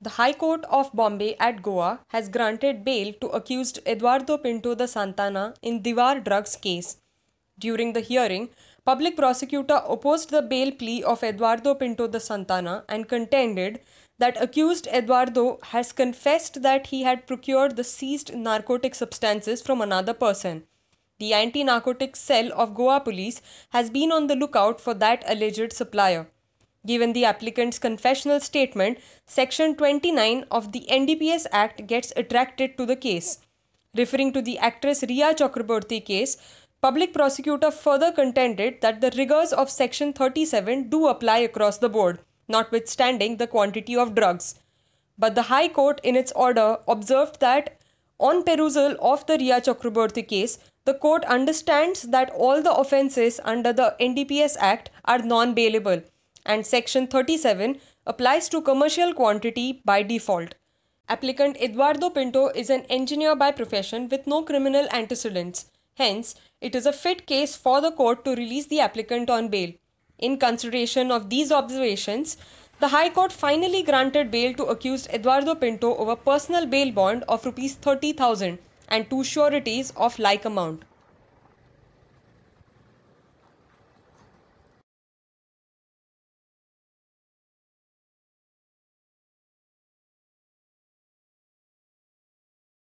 The High Court of Bombay at Goa has granted bail to accused Eduardo Pinto de Santana in Diwar drugs case. During the hearing, public prosecutor opposed the bail plea of Eduardo Pinto de Santana and contended that accused Eduardo has confessed that he had procured the seized narcotic substances from another person. The anti narcotics cell of Goa police has been on the lookout for that alleged supplier. Given the applicant's confessional statement, Section 29 of the NDPS Act gets attracted to the case. Referring to the actress Ria Chakraborty case, public prosecutor further contended that the rigors of Section 37 do apply across the board, notwithstanding the quantity of drugs. But the High Court, in its order, observed that on perusal of the Ria Chakraborty case, the court understands that all the offences under the NDPS Act are non bailable and Section 37 applies to commercial quantity by default. Applicant Eduardo Pinto is an engineer by profession with no criminal antecedents. Hence, it is a fit case for the court to release the applicant on bail. In consideration of these observations, the High Court finally granted bail to accused Eduardo Pinto over personal bail bond of Rs 30,000 and two sureties of like amount.